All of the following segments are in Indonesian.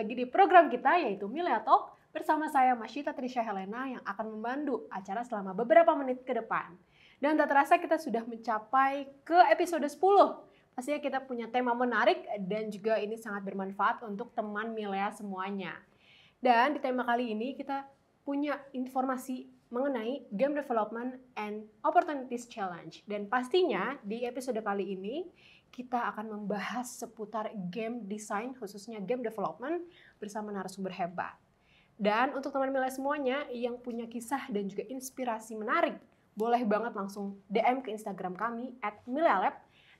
lagi di program kita yaitu Milea Talk bersama saya Masyita Trisha Helena yang akan membantu acara selama beberapa menit ke depan. Dan tak terasa kita sudah mencapai ke episode 10. Pastinya kita punya tema menarik dan juga ini sangat bermanfaat untuk teman Milea semuanya. Dan di tema kali ini kita punya informasi mengenai Game Development and Opportunities Challenge. Dan pastinya di episode kali ini kita akan membahas seputar game design, khususnya game development bersama narasumber hebat. Dan untuk teman milenial semuanya yang punya kisah dan juga inspirasi menarik, boleh banget langsung DM ke Instagram kami at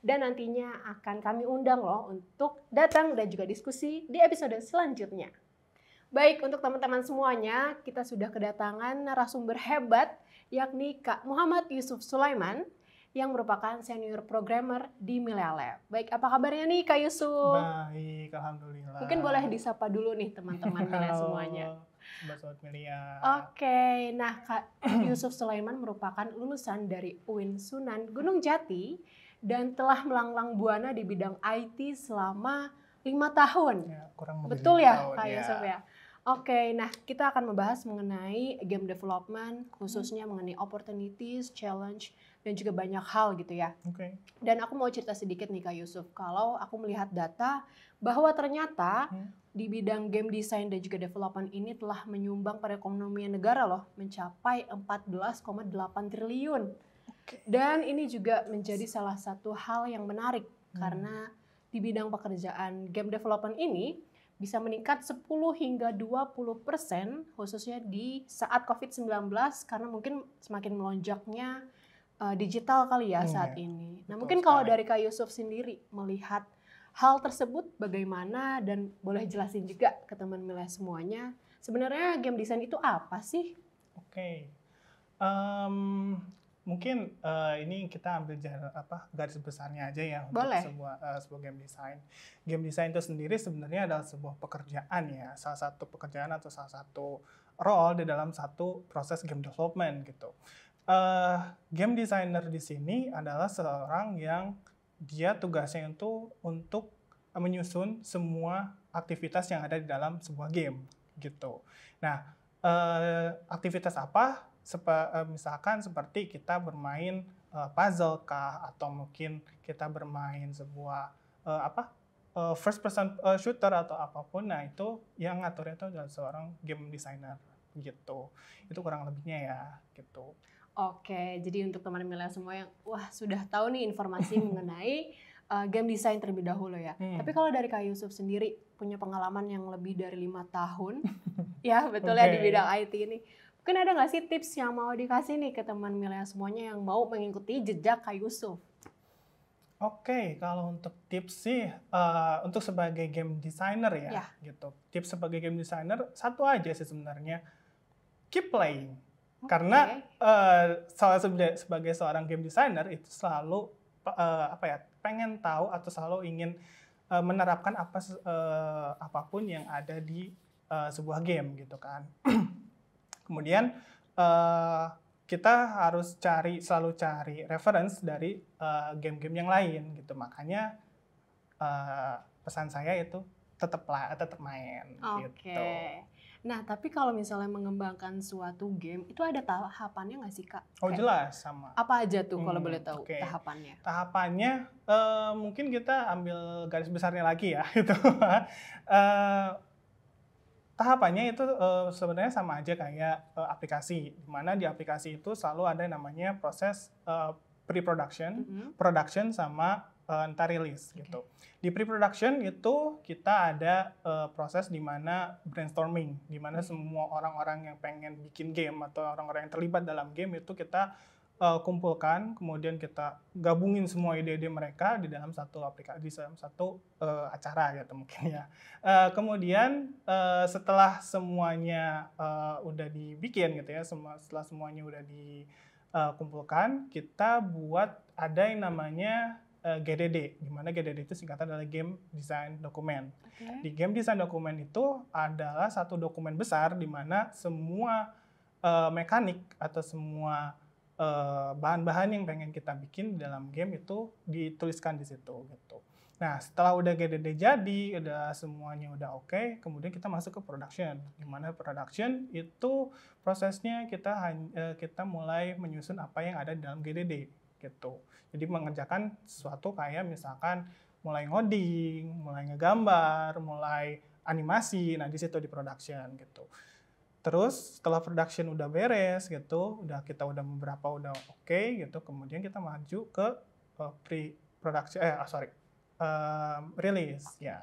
dan nantinya akan kami undang loh untuk datang dan juga diskusi di episode selanjutnya. Baik, untuk teman-teman semuanya, kita sudah kedatangan narasumber hebat yakni Kak Muhammad Yusuf Sulaiman yang merupakan senior programmer di Milea Lab. Baik, apa kabarnya nih Kak Yusuf? Baik, Alhamdulillah. Mungkin boleh disapa dulu nih teman-teman Milea semuanya. Oke, okay. nah Kak Yusuf Sulaiman merupakan lulusan dari UIN Sunan Gunung Jati dan telah melanglang buana di bidang IT selama lima tahun. Ya, kurang lebih Betul ya tahun, Kak ya. Yusuf ya? Oke, okay, nah kita akan membahas mengenai game development, khususnya mengenai opportunities, challenge, dan juga banyak hal gitu ya. Oke. Okay. Dan aku mau cerita sedikit nih Kak Yusuf, kalau aku melihat data bahwa ternyata hmm. di bidang game design dan juga development ini telah menyumbang perekonomian negara loh, mencapai 14,8 triliun. Okay. Dan ini juga menjadi salah satu hal yang menarik hmm. karena di bidang pekerjaan game development ini bisa meningkat 10 hingga 20 persen khususnya di saat COVID-19 karena mungkin semakin melonjaknya uh, digital kali ya iya, saat ini. Nah mungkin sekali. kalau dari Kak Yusuf sendiri melihat hal tersebut bagaimana dan boleh jelasin juga ke teman teman semuanya sebenarnya game design itu apa sih? Oke, okay. um, mungkin uh, ini kita ambil jalan, apa garis besarnya aja ya untuk sebuah eh, uh, sebuah game design. Game design itu sendiri sebenarnya adalah sebuah pekerjaan ya, salah satu pekerjaan atau salah satu role di dalam satu proses game development gitu. Uh, game designer di sini adalah seorang yang dia tugasnya itu untuk menyusun semua aktivitas yang ada di dalam sebuah game gitu. Nah, uh, aktivitas apa Eh, misalkan seperti kita bermain uh, puzzle kah atau mungkin kita bermain sebuah uh, apa uh, first person uh, shooter atau apapun nah itu yang ngatur itu adalah seorang game designer gitu itu kurang lebihnya ya gitu Oke, jadi untuk teman teman semua yang wah sudah tahu nih informasi mengenai uh, game design terlebih dahulu ya. Hmm. Tapi kalau dari Kak Yusuf sendiri punya pengalaman yang lebih dari lima tahun, ya betul okay. ya di bidang IT ini. Mungkin ada nggak sih tips yang mau dikasih nih ke teman milenial semuanya yang mau mengikuti jejak Kak Yusuf? Oke, okay, kalau untuk tips sih, uh, untuk sebagai game designer ya, yeah. gitu. Tips sebagai game designer satu aja sih sebenarnya, keep playing. Okay. Karena uh, eh, sebagai, sebagai seorang game designer itu selalu uh, apa ya, pengen tahu atau selalu ingin uh, menerapkan apa uh, apapun yang ada di uh, sebuah game gitu kan. Kemudian uh, kita harus cari selalu cari reference dari eh, game-game uh, yang lain gitu. Makanya uh, pesan saya itu tetaplah tetap main okay. gitu. Nah, tapi kalau misalnya mengembangkan suatu game, itu ada tahapannya nggak sih, Kak? Oh, Kayak jelas sama. Apa aja tuh hmm, kalau boleh tahu okay. tahapannya? Tahapannya uh, mungkin kita ambil garis besarnya lagi ya gitu. uh, tahapannya itu uh, sebenarnya sama aja kayak uh, aplikasi, mana di aplikasi itu selalu ada yang namanya proses uh, pre-production, mm -hmm. production sama uh, ntar rilis okay. gitu. Di pre-production itu kita ada uh, proses di mana brainstorming, di mana mm -hmm. semua orang-orang yang pengen bikin game atau orang-orang yang terlibat dalam game itu kita uh, kumpulkan, kemudian kita gabungin semua ide-ide mereka di dalam satu aplikasi, di dalam satu uh, acara gitu mungkin ya. Uh, kemudian uh, setelah semuanya uh, udah dibikin gitu ya, setelah semuanya udah dikumpulkan, kita buat ada yang namanya uh, GDD, di mana GDD itu singkatan adalah Game Design document Okay. Di Game Design document itu adalah satu dokumen besar di mana semua uh, mekanik atau semua Eh, bahan-bahan yang pengen kita bikin di dalam game itu dituliskan di situ gitu. Nah setelah udah GDD jadi, udah semuanya udah oke, okay, kemudian kita masuk ke production. mana production itu prosesnya kita eh, kita mulai menyusun apa yang ada di dalam GDD gitu. Jadi mengerjakan sesuatu kayak misalkan mulai ngoding, mulai ngegambar, mulai animasi, nah di situ di production gitu. Terus setelah production udah beres gitu, udah kita udah beberapa udah oke okay, gitu, kemudian kita maju ke uh, pre production eh, eh ah, sorry um, release ya.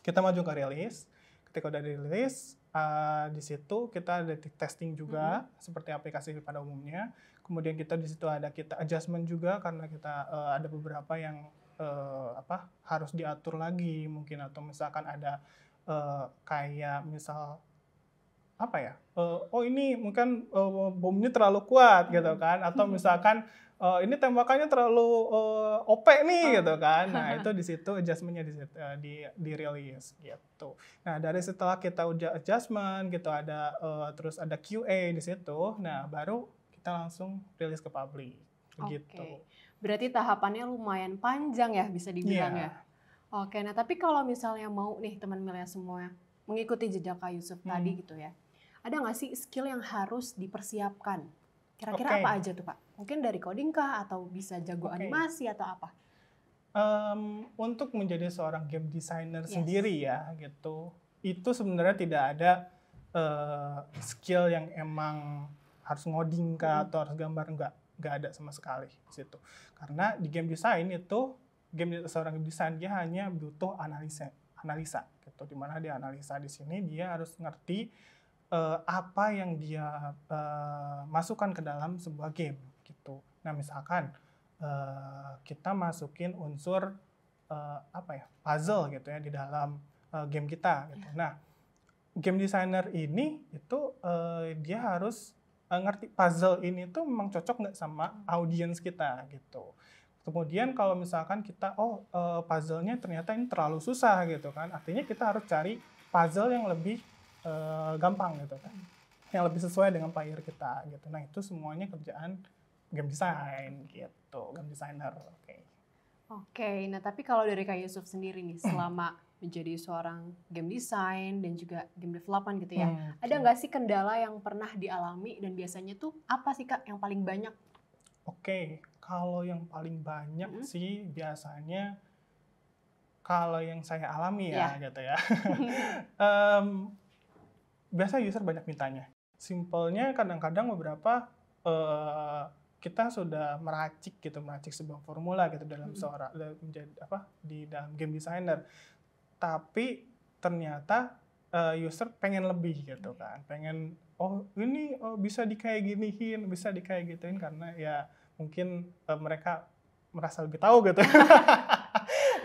Kita maju ke release Ketika udah dirilis, uh, eh, di situ kita ada testing juga hmm seperti aplikasi pada umumnya. Kemudian kita di situ ada kita adjustment juga karena kita uh, ada beberapa yang uh, apa harus diatur lagi mungkin atau misalkan ada uh, kayak misal apa ya? Uh, oh ini mungkin uh, bomnya terlalu kuat gitu hmm. kan atau misalkan uh, ini tembakannya terlalu uh, OP nih oh. gitu kan. Nah, itu di situ adjustmentnya di uh, di release gitu. Nah, dari setelah kita udah adjustment gitu ada uh, terus ada QA di situ. Nah, hmm. baru kita langsung rilis ke publik begitu. Okay. Berarti tahapannya lumayan panjang ya bisa dibilang yeah. ya. Oke, nah tapi kalau misalnya mau nih teman teman semua mengikuti jejak Kak Yusuf hmm. tadi gitu ya ada nggak sih skill yang harus dipersiapkan? Kira-kira okay. apa aja tuh Pak? Mungkin dari coding kah atau bisa jago okay. animasi atau apa? Um, untuk menjadi seorang game designer yes. sendiri ya gitu, itu sebenarnya tidak ada uh, skill yang emang harus ngoding kah hmm. atau harus gambar enggak nggak ada sama sekali di situ karena di game design itu game seorang game dia hanya butuh analisa analisa gitu dimana dia analisa di sini dia harus ngerti uh, apa yang dia uh, masukkan ke dalam sebuah game gitu. Nah misalkan uh, kita masukin unsur uh, apa ya puzzle gitu ya di dalam uh, game kita gitu. Yeah. Nah game designer ini itu uh, dia harus uh, ngerti puzzle ini tuh memang cocok nggak sama hmm. audiens kita gitu. Kemudian kalau misalkan kita oh uh, puzzle-nya ternyata ini terlalu susah gitu kan, artinya kita harus cari puzzle yang lebih uh, gampang gitu kan yang lebih sesuai dengan player kita gitu nah itu semuanya kerjaan game design gitu game designer oke okay. oke okay, nah tapi kalau dari kak Yusuf sendiri nih selama menjadi seorang game design dan juga game development gitu ya hmm, ada nggak sih kendala yang pernah dialami dan biasanya tuh apa sih kak yang paling banyak oke okay. kalau yang paling banyak hmm. sih biasanya kalau yang saya alami ya ya gitu ya um, biasa user banyak mintanya. Simpelnya kadang-kadang beberapa uh, kita sudah meracik gitu, meracik sebuah formula gitu dalam seorang dalam menjadi apa di dalam game designer. Tapi ternyata uh, user pengen lebih gitu kan, pengen oh ini oh, bisa dikayak giniin, bisa dikayak gituin karena ya mungkin uh, mereka merasa lebih tahu gitu.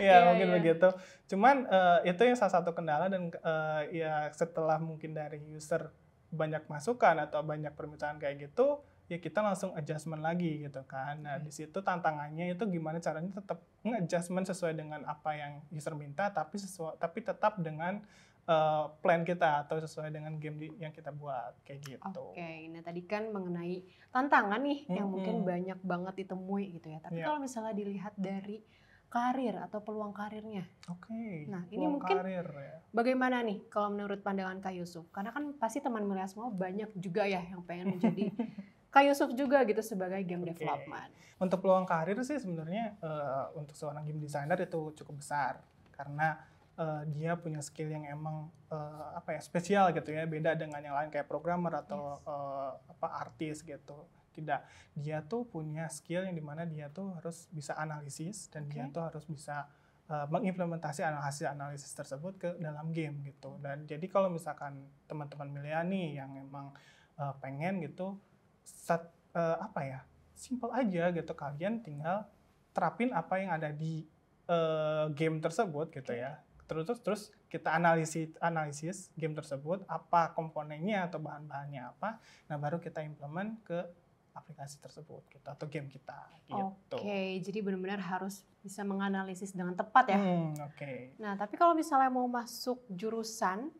ya yeah, mungkin yeah. begitu. Cuman uh, itu yang salah satu kendala dan uh, ya setelah mungkin dari user banyak masukan atau banyak permintaan kayak gitu, ya kita langsung adjustment lagi gitu kan. Nah, hmm. di situ tantangannya itu gimana caranya tetap adjustment sesuai dengan apa yang user minta tapi sesuai tapi tetap dengan eh, plan kita atau sesuai dengan game yang kita buat kayak gitu. Oke, okay. nah tadi kan mengenai tantangan nih mm -hmm. yang mungkin banyak banget ditemui gitu ya. Tapi yeah. kalau misalnya dilihat dari karir atau peluang karirnya. Oke. Okay, nah, ini mungkin karir, ya. bagaimana nih kalau menurut pandangan Kak Yusuf? Karena kan pasti teman mulia semua banyak juga ya yang pengen menjadi Kak Yusuf juga gitu sebagai game okay. development. Untuk peluang karir sih sebenarnya uh, untuk seorang game designer itu cukup besar karena uh, dia punya skill yang emang uh, apa ya spesial gitu ya beda dengan yang lain kayak programmer atau yes. uh, apa artis gitu. Tidak. Dia tuh punya skill yang dimana dia tuh harus bisa analisis dan okay. dia tuh harus bisa uh, mengimplementasi analisis-analisis tersebut ke dalam game gitu. Dan jadi kalau misalkan teman-teman miliani yang emang uh, pengen gitu, set, uh, apa ya, simple aja gitu. Kalian tinggal terapin apa yang ada di uh, game tersebut gitu okay. ya terus terus kita analisis analisis game tersebut apa komponennya atau bahan-bahannya apa nah baru kita implement ke aplikasi tersebut gitu atau game kita gitu. Oke, okay, jadi benar-benar harus bisa menganalisis dengan tepat ya. Hmm, Oke. Okay. Nah, tapi kalau misalnya mau masuk jurusan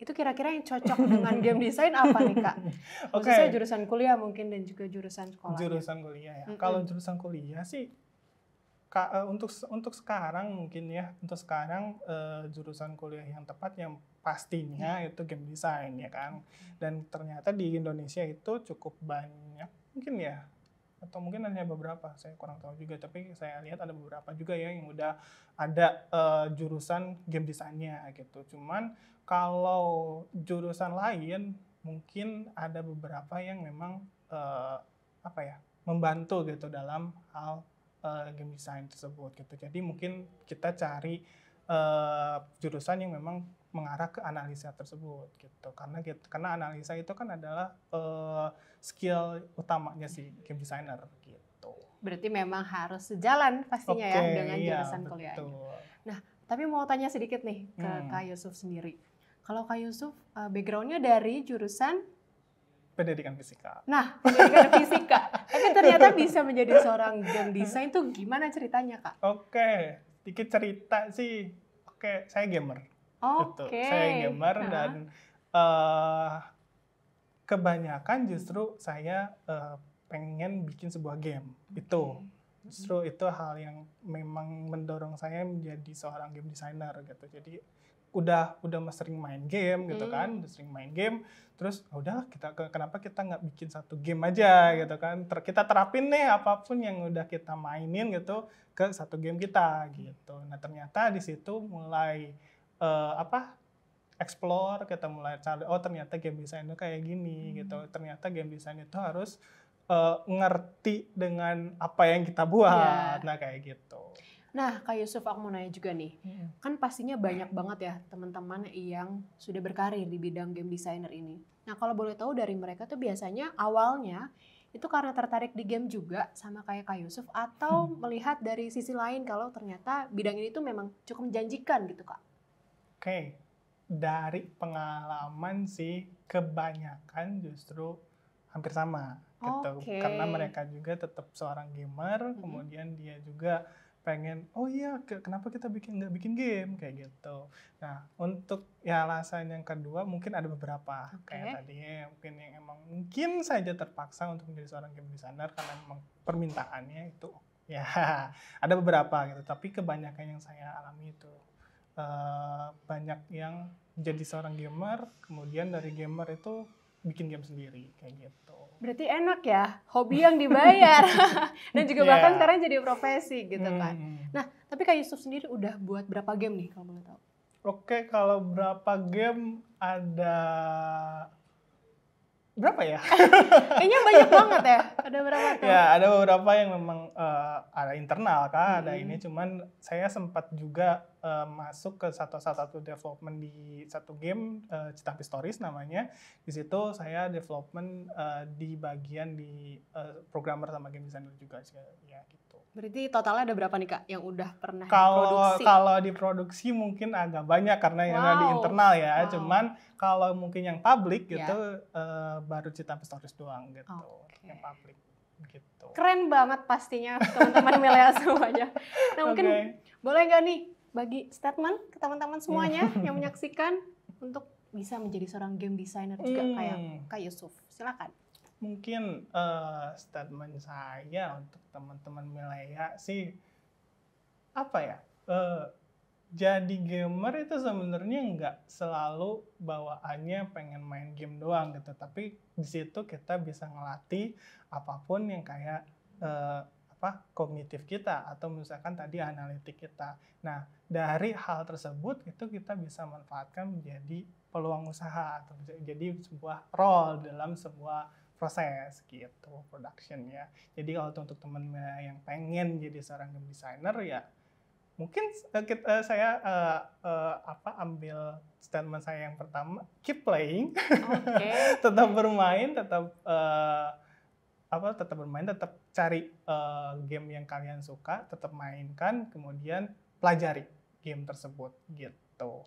itu kira-kira yang cocok dengan game design apa nih kak? Oke. Okay. jurusan kuliah mungkin dan juga jurusan sekolah. Ya. Jurusan kuliah ya. Mm -hmm. Kalau jurusan kuliah sih Ka, eh, untuk untuk sekarang mungkin ya untuk sekarang uh, jurusan kuliah yang tepat yang pastinya hmm. itu game design ya kan dan ternyata di Indonesia itu cukup banyak mungkin ya atau mungkin hanya beberapa saya kurang tahu juga tapi saya lihat ada beberapa juga ya yang udah ada uh, jurusan game desainnya gitu cuman kalau jurusan lain mungkin ada beberapa yang memang uh, apa ya membantu gitu dalam hal uh, game design tersebut gitu jadi mungkin kita cari uh, jurusan yang memang mengarah ke analisa tersebut gitu karena gitu karena analisa itu kan adalah uh, skill utamanya si game designer gitu berarti memang harus sejalan pastinya okay, ya dengan iya, jurusan kuliahnya nah tapi mau tanya sedikit nih ke hmm. kak Yusuf sendiri kalau kak Yusuf uh, backgroundnya dari jurusan pendidikan fisika nah pendidikan fisika tapi ternyata bisa menjadi seorang game design itu gimana ceritanya kak oke okay. sedikit cerita sih oke okay, saya gamer Okay. Gitu. Saya gambar nah. dan uh, kebanyakan justru saya uh, pengen bikin sebuah game okay. itu. Mm-hmm. Justru itu hal yang memang mendorong saya menjadi seorang game designer gitu. Jadi udah udah sering main game gitu hmm. kan, udah sering main game, terus oh, udah kita kenapa kita nggak bikin satu game aja mm. gitu kan? Ter, kita terapin nih apapun yang udah kita mainin gitu ke satu game kita gitu. Nah ternyata di situ mulai uh, apa explore kita mulai cari oh ternyata game design itu kayak gini hmm. gitu ternyata game design itu harus uh, ngerti dengan apa yang kita buat yeah. nah kayak gitu nah kak Yusuf aku mau nanya juga nih hmm. kan pastinya banyak banget ya teman-teman yang sudah berkarir di bidang game designer ini nah kalau boleh tahu dari mereka tuh biasanya awalnya itu karena tertarik di game juga sama kayak Kak Yusuf atau hmm. melihat dari sisi lain kalau ternyata bidang ini tuh memang cukup menjanjikan gitu Kak? Oke, dari pengalaman sih kebanyakan justru hampir sama gitu. Okay. Karena mereka juga tetap seorang gamer, hmm kemudian dia juga pengen oh iya kenapa kita bikin nggak bikin game kayak gitu nah untuk ya alasan yang kedua mungkin ada beberapa okay. kayak tadi ya, mungkin yang emang mungkin saja terpaksa untuk menjadi seorang game designer karena memang permintaannya itu ya ada beberapa gitu tapi kebanyakan yang saya alami itu uh, banyak yang jadi seorang gamer, kemudian dari gamer itu bikin game sendiri kayak gitu. Berarti enak ya, hobi yang dibayar dan juga yeah. bahkan sekarang jadi profesi gitu hmm. kan. Nah, tapi Kak Yusuf sendiri udah buat berapa game nih kalau boleh tahu? Oke, kalau berapa game ada berapa ya? Kayaknya banyak banget ya. Ada berapa tuh? Ya, ada beberapa yang memang uh, ada internal kan, hmm. ada ini cuman saya sempat juga uh, masuk ke satu satu development di satu game uh, Cita Stories namanya. Di situ saya development uh, di bagian di uh, programmer sama game designer juga sih ya gitu. Berarti totalnya ada berapa nih kak yang udah pernah kalau, diproduksi? Kalau diproduksi mungkin agak banyak karena wow. yang ada di internal ya. Wow. Cuman kalau mungkin yang publik ya. gitu yeah. uh, baru cerita Stories doang gitu. Okay. Yang publik gitu. Keren banget pastinya teman-teman milenial semuanya. Nah mungkin okay. boleh nggak nih bagi statement ke teman-teman semuanya hmm. yang menyaksikan untuk bisa menjadi seorang game designer juga hmm. kayak Kak Yusuf. Silakan mungkin uh, statement saya untuk teman-teman milea sih apa ya uh, jadi gamer itu sebenarnya nggak selalu bawaannya pengen main game doang gitu tapi di situ kita bisa ngelatih apapun yang kayak uh, apa kognitif kita atau misalkan tadi analitik kita nah dari hal tersebut itu kita bisa manfaatkan menjadi peluang usaha atau jadi sebuah role dalam sebuah proses gitu productionnya. Jadi kalau untuk temen yang pengen jadi seorang game designer ya mungkin uh, eh, kita, uh, eh, saya uh, uh, apa ambil statement saya yang pertama keep playing okay. tetap bermain tetap uh, apa tetap bermain tetap cari uh, game yang kalian suka tetap mainkan kemudian pelajari game tersebut gitu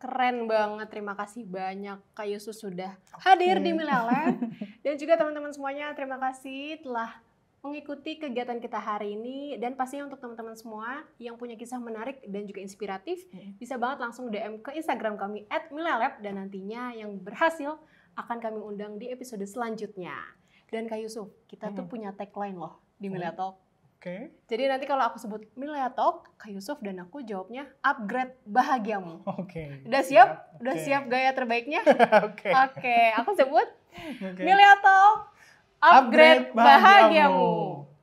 keren banget terima kasih banyak kak Yusuf sudah hadir okay. di Milele Dan juga teman-teman semuanya terima kasih telah mengikuti kegiatan kita hari ini dan pastinya untuk teman-teman semua yang punya kisah menarik dan juga inspiratif hmm. bisa banget langsung DM ke Instagram kami @milalab dan nantinya yang berhasil akan kami undang di episode selanjutnya. Dan Kak Yusuf, kita hmm. tuh iya. punya tagline loh di Mila Hmm Okay. Jadi nanti kalau aku sebut Milea ya, Talk, Kak Yusuf dan aku jawabnya upgrade bahagiamu. Oke. Okay. Udah siap? Okay. Udah siap gaya terbaiknya? Oke. Oke, okay. okay. aku sebut okay. Milea ya, Talk, upgrade, upgrade bahagiamu. bahagiamu.